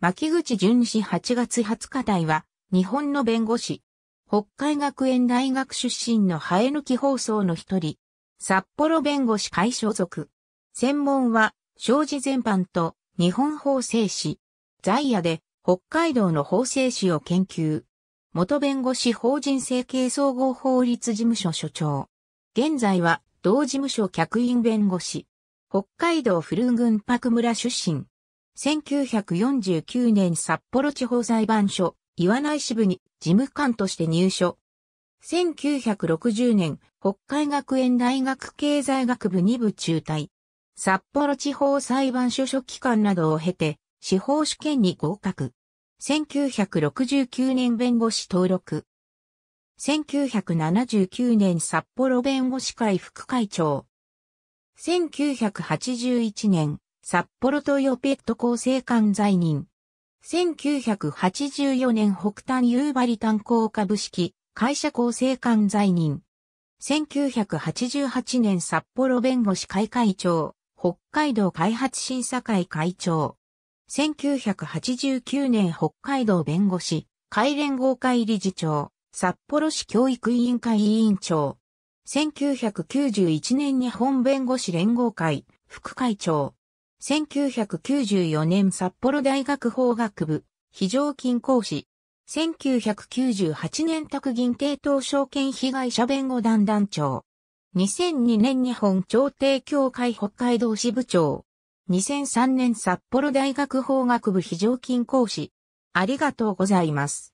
牧口淳氏8月20日代は、日本の弁護士。北海学園大学出身の生え抜き放送の一人。札幌弁護士会所属。専門は、障子全般と日本法制史。在野で北海道の法制史を研究。元弁護士法人整形総合法律事務所所長。現在は同事務所客員弁護士。北海道古郡白村出身。1949年札幌地方裁判所、岩内支部に事務官として入所。1960年、北海学園大学経済学部2部中退。札幌地方裁判所書記官などを経て、司法試験に合格。1969年弁護士登録。1979年札幌弁護士会副会長。1981年札幌トヨペット構成館在任。1984年北端夕張炭鉱株式会社構成館在任。1988年札幌弁護士会会長、北海道開発審査会会長。1989年北海道弁護士会連合会理事長、札幌市教育委員会委員長。1991年日本弁護士連合会副会長。1994年札幌大学法学部、非常勤講師。1998年卓銀帝当証券被害者弁護団団長。2002年日本朝廷協会北海道支部長。2003年札幌大学法学部非常勤講師。ありがとうございます。